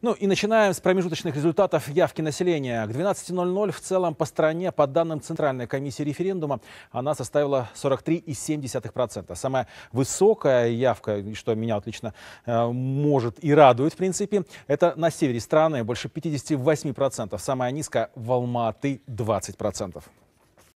Ну и начинаем с промежуточных результатов явки населения. К 12.00 в целом по стране, по данным Центральной комиссии референдума, она составила 43,7%. Самая высокая явка, что меня отлично э, может и радует, в принципе, это на севере страны больше 58%. Самая низкая в Алматы 20%.